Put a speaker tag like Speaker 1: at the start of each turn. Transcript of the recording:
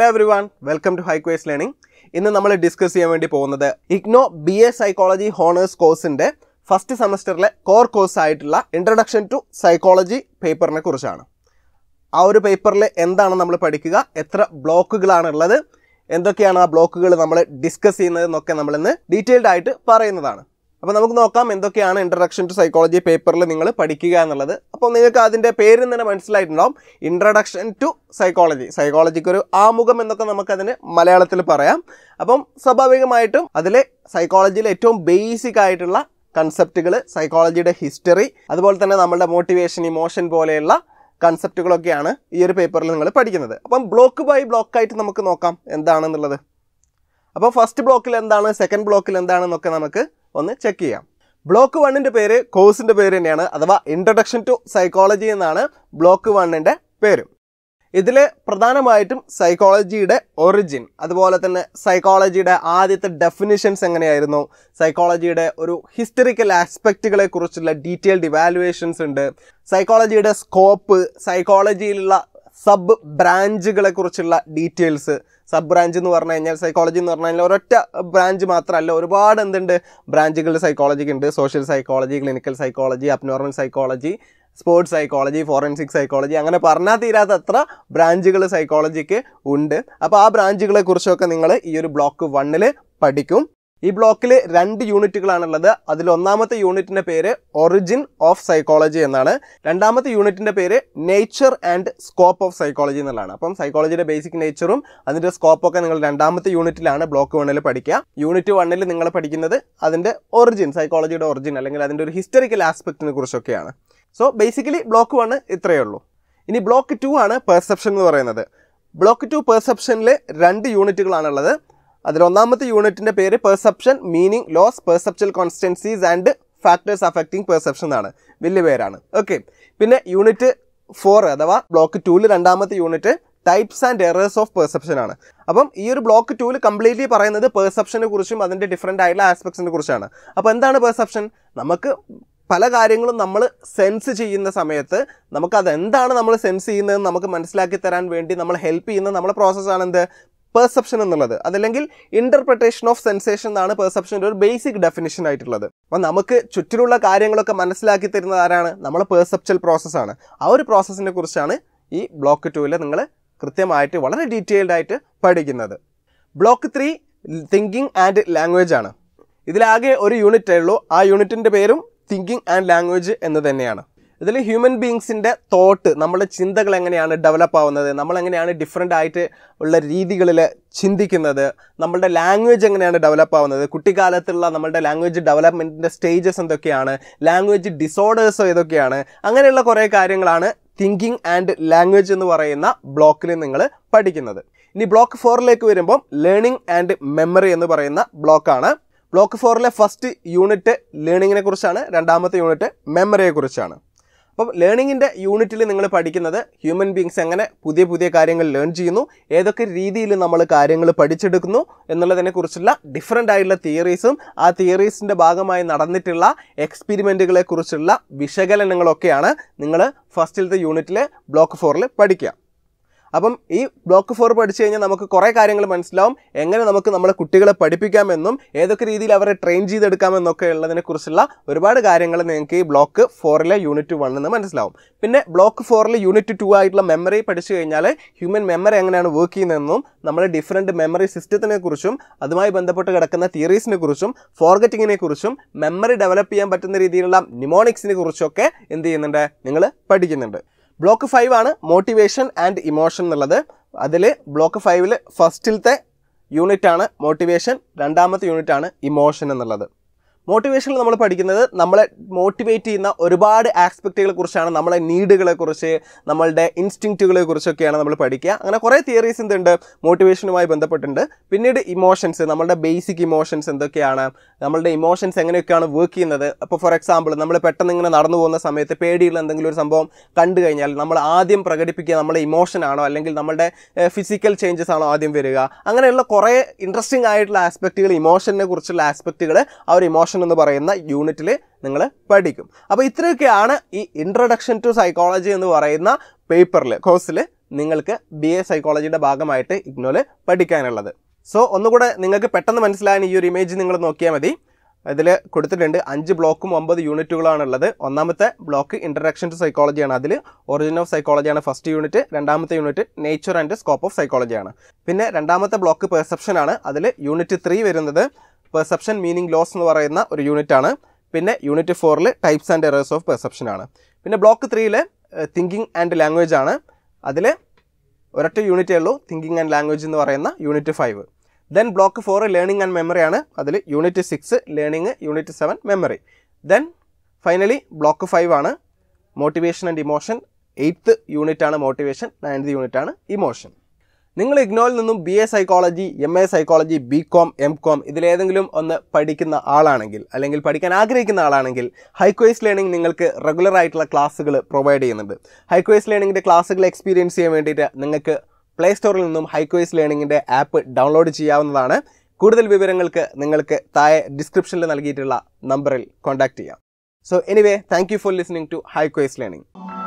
Speaker 1: hello everyone welcome to ഹൈക്വേസ് learning ഇന്ന് നമ്മൾ ഡിസ്കസ് ചെയ്യാൻ വേണ്ടി പോകുന്നത് IGNOU B A psychology honours കോഴ്സിൻ്റെ ഫസ്റ്റ് സെമസ്റ്ററിലെ കോർ കോഴ്സ് ആയിട്ടുള്ള ഇൻട്രഡക്ഷൻ ടു സൈക്കോളജി പേപ്പറിനെ കുറിച്ചാണ് ആ ഒരു പേപ്പറിൽ എന്താണ് നമ്മൾ പഠിക്കുക എത്ര ബ്ലോക്കുകളാണുള്ളത് എന്തൊക്കെയാണ് ആ ബ്ലോക്കുകൾ നമ്മൾ ഡിസ്കസ് ചെയ്യുന്നത് എന്നൊക്കെ നമ്മളിന്ന് ഡീറ്റെയിൽഡായിട്ട് ആയിട്ട് പറയുന്നതാണ് അപ്പോൾ നമുക്ക് നോക്കാം എന്തൊക്കെയാണ് ഇൻട്രഡക്ഷൻ ടു സൈക്കോളജി പേപ്പറിൽ നിങ്ങൾ പഠിക്കുക എന്നുള്ളത് അപ്പോൾ നിങ്ങൾക്ക് അതിൻ്റെ പേര് തന്നെ മനസ്സിലായിട്ടുണ്ടാവും ഇൻട്രഡക്ഷൻ ടു സൈക്കോളജി സൈക്കോളജിക്ക് ഒരു ആമുഖം എന്നൊക്കെ നമുക്കതിന് മലയാളത്തിൽ പറയാം അപ്പം സ്വാഭാവികമായിട്ടും അതിലെ സൈക്കോളജിയിൽ ഏറ്റവും ബേസിക് ആയിട്ടുള്ള കൺസെപ്റ്റുകൾ സൈക്കോളജിയുടെ ഹിസ്റ്ററി അതുപോലെ തന്നെ നമ്മുടെ മോട്ടിവേഷൻ ഇമോഷൻ പോലെയുള്ള കൺസെപ്റ്റുകളൊക്കെയാണ് ഈ ഒരു പേപ്പറിൽ നിങ്ങൾ പഠിക്കുന്നത് അപ്പം ബ്ലോക്ക് ബൈ ബ്ലോക്ക് ആയിട്ട് നമുക്ക് നോക്കാം എന്താണെന്നുള്ളത് അപ്പോൾ ഫസ്റ്റ് ബ്ലോക്കിൽ എന്താണ് സെക്കൻഡ് ബ്ലോക്കിൽ എന്താണെന്നൊക്കെ നമുക്ക് ഒന്ന് ചെക്ക് ചെയ്യാം ബ്ലോക്ക് വണ്ണിൻ്റെ പേര് കോഴ്സിൻ്റെ പേര് തന്നെയാണ് അഥവാ ഇൻട്രഡക്ഷൻ ടു സൈക്കോളജി എന്നാണ് ബ്ലോക്ക് വണ്ണിൻ്റെ പേര് ഇതിൽ പ്രധാനമായിട്ടും സൈക്കോളജിയുടെ ഒറിജിൻ അതുപോലെ തന്നെ സൈക്കോളജിയുടെ ആദ്യത്തെ ഡെഫിനിഷൻസ് എങ്ങനെയായിരുന്നു സൈക്കോളജിയുടെ ഒരു ഹിസ്റ്ററിക്കൽ ആസ്പെക്റ്റുകളെ കുറിച്ചുള്ള ഡീറ്റെയിൽഡ് ഇവാലുവേഷൻസ് ഉണ്ട് സൈക്കോളജിയുടെ സ്കോപ്പ് സൈക്കോളജിയിലുള്ള സബ് ബ്രാഞ്ചുകളെ കുറിച്ചുള്ള ഡീറ്റെയിൽസ് സബ് ബ്രാഞ്ച് എന്ന് പറഞ്ഞു കഴിഞ്ഞാൽ സൈക്കോളജി എന്ന് പറഞ്ഞു കഴിഞ്ഞാൽ ഒരൊറ്റ ബ്രാഞ്ച് മാത്രമല്ല ഒരുപാട് എന്തുണ്ട് ബ്രാഞ്ചുകൾ സൈക്കോളജിക്ക് ഉണ്ട് social psychology clinical psychology abnormal psychology sports psychology forensic psychology അങ്ങനെ പറഞ്ഞാൽ തീരാത്തത്ര ബ്രാഞ്ചുകൾ സൈക്കോളജിക്ക് ഉണ്ട് അപ്പോൾ ആ ബ്രാഞ്ചുകളെ കുറിച്ചൊക്കെ നിങ്ങൾ ഈ ഒരു ബ്ലോക്ക് വണ്ണിൽ പഠിക്കും ഈ ബ്ലോക്കിൽ രണ്ട് യൂണിറ്റുകളാണുള്ളത് അതിൽ ഒന്നാമത്തെ യൂണിറ്റിൻ്റെ പേര് ഒറിജിൻ ഓഫ് സൈക്കോളജി എന്നാണ് രണ്ടാമത്തെ യൂണിറ്റിൻ്റെ പേര് nature and scope of psychology എന്നുള്ളതാണ് അപ്പം സൈക്കോളജിയുടെ ബേസിക് നേച്ചറും അതിൻ്റെ സ്കോപ്പൊക്കെ നിങ്ങൾ രണ്ടാമത്തെ യൂണിറ്റിലാണ് ബ്ലോക്ക് വണ്ണിൽ പഠിക്കുക യൂണിറ്റ് വണ്ണിൽ നിങ്ങൾ പഠിക്കുന്നത് അതിൻ്റെ ഒറിജിൻ സൈക്കോളജിയുടെ ഒറിജിൻ അല്ലെങ്കിൽ അതിൻ്റെ ഒരു ഹിസ്റ്ററിക്കൽ ആസ്പെക്റ്റിനെ കുറിച്ചൊക്കെയാണ് സോ ബേസിക്കലി ബ്ലോക്ക് വണ് ഇത്രയേ ഉള്ളൂ ഇനി ബ്ലോക്ക് ടു ആണ് പെർസെപ്ഷൻ എന്ന് പറയുന്നത് ബ്ലോക്ക് ടു പെർസെപ്ഷനിൽ രണ്ട് യൂണിറ്റുകളാണുള്ളത് അതിലൊന്നാമത്തെ യൂണിറ്റിൻ്റെ പേര് perception meaning laws perceptual constancies and factors affecting perception എന്നാണ് വലിയ പേരാണ് ഓക്കെ പിന്നെ യൂണിറ്റ് ഫോർ അഥവാ ബ്ലോക്ക് ടൂവിൽ രണ്ടാമത്തെ unit types and errors of perception ആണ് അപ്പം ഈ ഒരു ബ്ലോക്ക് ടൂവിൽ കംപ്ലീറ്റ്ലി പറയുന്നത് പെർസെപ്ഷനെ കുറിച്ചും അതിൻ്റെ ഡിഫറെൻ്റ് ആയിട്ടുള്ള ആസ്പെക്ട്സിനെ കുറിച്ചാണ് അപ്പോൾ എന്താണ് പെർസെപ്ഷൻ നമുക്ക് പല കാര്യങ്ങളും നമ്മൾ സെൻസ് ചെയ്യുന്ന സമയത്ത് നമുക്കതെന്താണ് നമ്മൾ സെൻസ് ചെയ്യുന്നതെന്ന് നമുക്ക് മനസ്സിലാക്കി തരാൻ വേണ്ടി നമ്മൾ ഹെൽപ്പ് ചെയ്യുന്ന നമ്മുടെ പ്രോസസ്സാണ് എന്ത് പെർസെപ്ഷൻ എന്നുള്ളത് അതല്ലെങ്കിൽ ഇന്റർപ്രിട്ടേഷൻ ഓഫ് സെൻസേഷൻ എന്നാണ് പെർസെപ്ഷൻ്റെ ഒരു ബേസിക് ഡെഫിനിഷൻ ആയിട്ടുള്ളത് അപ്പോൾ നമുക്ക് ചുറ്റിലുള്ള കാര്യങ്ങളൊക്കെ മനസ്സിലാക്കി തരുന്നത് ആരാണ് നമ്മൾ പെർസെപ്ച്വൽ പ്രോസസ്സാണ് ആ ഒരു പ്രോസസ്സിനെ കുറിച്ചാണ് ഈ ബ്ലോക്ക് ടൂവിൽ നിങ്ങൾ കൃത്യമായിട്ട് വളരെ ഡീറ്റെയിൽഡ് ആയിട്ട് പഠിക്കുന്നത് block three thinking and language ആണ് ഇതിലാകെ ഒരു യൂണിറ്റേ ഉള്ളൂ ആ യൂണിറ്റിൻ്റെ പേരും തിങ്കിങ് ആൻഡ് ലാംഗ്വേജ് എന്ന് തന്നെയാണ് ഇതിൽ ഹ്യൂമൻ ബീങ്സിൻ്റെ തോട്ട് നമ്മുടെ ചിന്തകൾ എങ്ങനെയാണ് ഡെവലപ്പ് ആവുന്നത് നമ്മളെങ്ങനെയാണ് ഡിഫറെൻ്റ് ആയിട്ട് ഉള്ള രീതികളിൽ ചിന്തിക്കുന്നത് നമ്മളുടെ ലാംഗ്വേജ് എങ്ങനെയാണ് ഡെവലപ്പ് ആവുന്നത് കുട്ടിക്കാലത്തുള്ള നമ്മളുടെ ലാംഗ്വേജ് ഡെവലപ്മെൻറ്റിൻ്റെ സ്റ്റേജസ് എന്തൊക്കെയാണ് ലാംഗ്വേജ് ഡിസോർഡേഴ്സ് ഏതൊക്കെയാണ് അങ്ങനെയുള്ള കുറേ കാര്യങ്ങളാണ് തിങ്കിങ് ആൻഡ് ലാംഗ്വേജ് എന്ന് പറയുന്ന ബ്ലോക്കിൽ നിങ്ങൾ പഠിക്കുന്നത് ഇനി ബ്ലോക്ക് ഫോറിലേക്ക് വരുമ്പോൾ ലേണിംഗ് ആൻഡ് മെമ്മറി എന്ന് പറയുന്ന ബ്ലോക്കാണ് ബ്ലോക്ക് ഫോറിലെ ഫസ്റ്റ് യൂണിറ്റ് ലേണിങ്ങിനെ കുറിച്ചാണ് രണ്ടാമത്തെ യൂണിറ്റ് മെമ്മറിയെ കുറിച്ചാണ് അപ്പം ലേണിങ്ങിൻ്റെ യൂണിറ്റിൽ നിങ്ങൾ പഠിക്കുന്നത് ഹ്യൂമൻ ബീങ്സ് എങ്ങനെ പുതിയ പുതിയ കാര്യങ്ങൾ ലേൺ ചെയ്യുന്നു ഏതൊക്കെ രീതിയിൽ നമ്മൾ കാര്യങ്ങൾ പഠിച്ചെടുക്കുന്നു എന്നുള്ളതിനെക്കുറിച്ചുള്ള ഡിഫറെൻ്റ് ആയിട്ടുള്ള തിയറീസും ആ തിയറീസിൻ്റെ ഭാഗമായി നടന്നിട്ടുള്ള എക്സ്പെരിമെൻറ്റുകളെക്കുറിച്ചുള്ള വിശകലനങ്ങളൊക്കെയാണ് നിങ്ങൾ ഫസ്റ്റിലത്തെ യൂണിറ്റിൽ ബ്ലോക്ക് ഫോറിൽ പഠിക്കുക അപ്പം ഈ ബ്ലോക്ക് ഫോർ പഠിച്ചു കഴിഞ്ഞാൽ നമുക്ക് കുറേ കാര്യങ്ങൾ മനസ്സിലാവും എങ്ങനെ നമുക്ക് നമ്മുടെ കുട്ടികളെ പഠിപ്പിക്കാമെന്നും ഏതൊക്കെ രീതിയിൽ അവരെ ട്രെയിൻ ചെയ്തെടുക്കാമെന്നൊക്കെ ഉള്ളതിനെക്കുറിച്ചുള്ള ഒരുപാട് കാര്യങ്ങൾ നിങ്ങൾക്ക് ഈ ബ്ലോക്ക് ഫോറിലെ യൂണിറ്റ് വൺ എന്ന് മനസ്സിലാവും പിന്നെ ബ്ലോക്ക് ഫോറിൽ യൂണിറ്റ് ടു ആയിട്ടുള്ള മെമ്മറി പഠിച്ചു കഴിഞ്ഞാൽ ഹ്യൂമൻ മെമ്മറി എങ്ങനെയാണ് വർക്ക് ചെയ്യുന്നതെന്നും നമ്മുടെ ഡിഫറെൻറ്റ് മെമ്മറി സിസ്റ്റത്തിനെ കുറിച്ചും അതുമായി ബന്ധപ്പെട്ട് കിടക്കുന്ന തിയറീസിനെ കുറിച്ചും ഫോർഗറ്റിങ്ങിനെ കുറിച്ചും മെമ്മറി ഡെവലപ്പ് ചെയ്യാൻ പറ്റുന്ന രീതിയിലുള്ള നിമോണിക്സിനെ കുറിച്ചൊക്കെ എന്ത് ചെയ്യുന്നുണ്ട് നിങ്ങൾ പഠിക്കുന്നുണ്ട് ബ്ലോക്ക് ഫൈവ് ആണ് മോട്ടിവേഷൻ ആൻഡ് ഇമോഷൻ എന്നുള്ളത് അതിൽ ബ്ലോക്ക് ഫൈവിൽ ഫസ്റ്റിലത്തെ യൂണിറ്റാണ് മോട്ടിവേഷൻ രണ്ടാമത്തെ യൂണിറ്റാണ് ഇമോഷൻ എന്നുള്ളത് മോട്ടിവേഷനിൽ നമ്മൾ പഠിക്കുന്നത് നമ്മളെ മോട്ടിവേറ്റ് ചെയ്യുന്ന ഒരുപാട് ആസ്പെക്റ്റുകളെ കുറിച്ചാണ് നമ്മളെ നീഡുകളെ കുറിച്ച് നമ്മളുടെ ഇൻസ്റ്റിങ്റ്റുകളെ കുറിച്ചൊക്കെയാണ് നമ്മൾ പഠിക്കുക അങ്ങനെ കുറേ തിയറീസ് എന്തുണ്ട് മോട്ടിവേഷനുമായി ബന്ധപ്പെട്ടിട്ടുണ്ട് പിന്നീട് ഇമോഷൻസ് നമ്മളുടെ ബേസിക് ഇമോഷൻസ് എന്തൊക്കെയാണ് നമ്മളുടെ ഇമോഷൻസ് എങ്ങനെയൊക്കെയാണ് വർക്ക് ചെയ്യുന്നത് അപ്പോൾ ഫോർ എക്സാമ്പിൾ നമ്മൾ പെട്ടെന്ന് ഇങ്ങനെ നടന്നു പോകുന്ന സമയത്ത് പേടിയുള്ള എന്തെങ്കിലും ഒരു സംഭവം കണ്ടു കഴിഞ്ഞാൽ നമ്മൾ ആദ്യം പ്രകടിപ്പിക്കുക നമ്മുടെ ഇമോഷൻ ആണോ അല്ലെങ്കിൽ നമ്മളുടെ ഫിസിക്കൽ ചേഞ്ചസ് ആണോ ആദ്യം വരിക അങ്ങനെയുള്ള കുറേ ഇൻട്രസ്റ്റിംഗ് ആയിട്ടുള്ള ആസ്പെക്റ്റുകൾ ഇമോഷനെ കുറിച്ചുള്ള ആസ്പെക്റ്റുകൾ ആ ഒരു ഇമോഷൻ എന്ന് പറയുന്ന യൂണിറ്റിൽ നിങ്ങൾ പഠിക്കും അപ്പോൾ ഇത്രയൊക്കെയാണ് ഈ ഇൻട്രൊഡക്ഷൻ ടു സൈക്കോളജി എന്ന് പറയുന്ന പേപ്പറിൽ കോഴ്സിൽ നിങ്ങൾക്ക് ബി എ സൈക്കോളജിയുടെ ഭാഗമായിട്ട് ഇഗ്നോല് പഠിക്കാനുള്ളത് സോ ഒന്നുകൂടെ നിങ്ങൾക്ക് പെട്ടെന്ന് മനസ്സിലാകാൻ ഈ ഒരു ഇമേജ് നിങ്ങൾ നോക്കിയാൽ മതി അതിൽ കൊടുത്തിട്ടുണ്ട് അഞ്ച് ബ്ലോക്കും ഒമ്പത് യൂണിറ്റുകളാണുള്ളത് ഒന്നാമത്തെ ബ്ലോക്ക് ഇൻട്രഡക്ഷൻ ടു സൈക്കോളജിയാണ് അതിൽ ഒറിജിൻ ഓഫ് സൈക്കോളജിയാണ് ഫസ്റ്റ് യൂണിറ്റ് രണ്ടാമത്തെ unit nature and scope of സൈക്കോളജിയാണ് പിന്നെ രണ്ടാമത്തെ ബ്ലോക്ക് പെർസെപ്ഷൻ ആണ് അതിൽ യൂണിറ്റ് ത്രീ വരുന്നത് പെർസെപ്ഷൻ മീനിങ് ലോസ് എന്ന് പറയുന്ന ഒരു യൂണിറ്റ് ആണ് പിന്നെ യൂണിറ്റ് ഫോറിൽ types and errors of perception ആണ് പിന്നെ ബ്ലോക്ക് ത്രീയിൽ തിങ്കിങ് ആൻഡ് ലാംഗ്വേജ് ആണ് അതിൽ ഒരൊറ്റ യൂണിറ്റേ ഉള്ളൂ തിങ്കിങ് ആൻഡ് ലാംഗ്വേജ് എന്ന് പറയുന്ന unit five then block four learning and memory ആണ് അതിൽ unit six learning unit seven memory then finally block five ആണ് motivation and emotion eighth unit ആണ് മോട്ടിവേഷൻ നയൻത് യൂണിറ്റ് ആണ് ഇമോഷൻ നിങ്ങൾ ഇഗ്നോയിൽ നിന്നും B A psychology M A psychology B com M com ഇതിലേതെങ്കിലും ഒന്ന് പഠിക്കുന്ന ആളാണെങ്കിൽ അല്ലെങ്കിൽ പഠിക്കാൻ ആഗ്രഹിക്കുന്ന ആളാണെങ്കിൽ ഹൈക്വേസ് ലേണിംഗ് നിങ്ങൾക്ക് റെഗുലർ ആയിട്ടുള്ള ക്ലാസ്സുകൾ പ്രൊവൈഡ് ചെയ്യുന്നുണ്ട് ഹൈക്വേസ് ലേണിംഗിൻ്റെ ക്ലാസ്സുകൾ എക്സ്പീരിയൻസ് ചെയ്യാൻ വേണ്ടിയിട്ട് നിങ്ങൾക്ക് പ്ലേ സ്റ്റോറിൽ നിന്നും ഹൈക്വേസ് ലേണിംഗിൻ്റെ ആപ്പ് ഡൗൺലോഡ് ചെയ്യാവുന്നതാണ് കൂടുതൽ വിവരങ്ങൾക്ക് നിങ്ങൾക്ക് താഴെ ഡിസ്ക്രിപ്ഷനിൽ നൽകിയിട്ടുള്ള നമ്പറിൽ കോൺടാക്റ്റ് ചെയ്യാം so anyway thank you for listening to ഹൈക്വേസ് ലേണിംഗ്